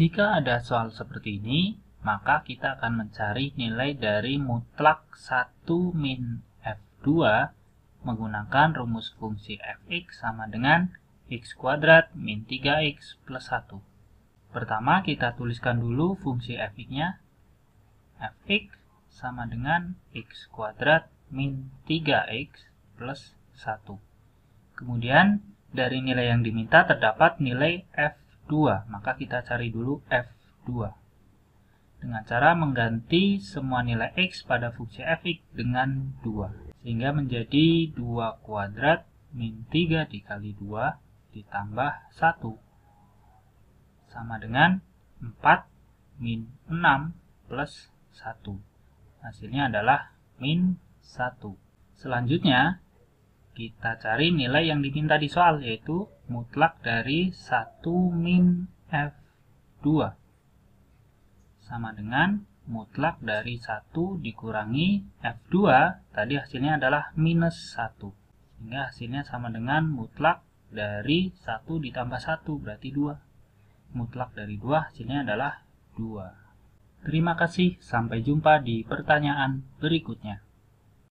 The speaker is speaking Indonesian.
Jika ada soal seperti ini, maka kita akan mencari nilai dari mutlak 1 min f2 menggunakan rumus fungsi fx sama dengan x kuadrat min 3x plus 1. Pertama kita tuliskan dulu fungsi fx-nya. fx sama dengan x kuadrat min 3x plus 1. Kemudian dari nilai yang diminta terdapat nilai f 2 2, maka kita cari dulu F2. Dengan cara mengganti semua nilai X pada fungsi fx dengan 2. Sehingga menjadi 2 kuadrat min 3 dikali 2 ditambah 1. Sama dengan 4 min 6 plus 1. Hasilnya adalah min 1. Selanjutnya, kita cari nilai yang diminta di soal, yaitu mutlak dari 1 min F2 sama dengan mutlak dari 1 dikurangi F2, tadi hasilnya adalah minus 1. Sehingga hasilnya sama dengan mutlak dari 1 ditambah 1, berarti 2. Mutlak dari 2 hasilnya adalah 2. Terima kasih, sampai jumpa di pertanyaan berikutnya.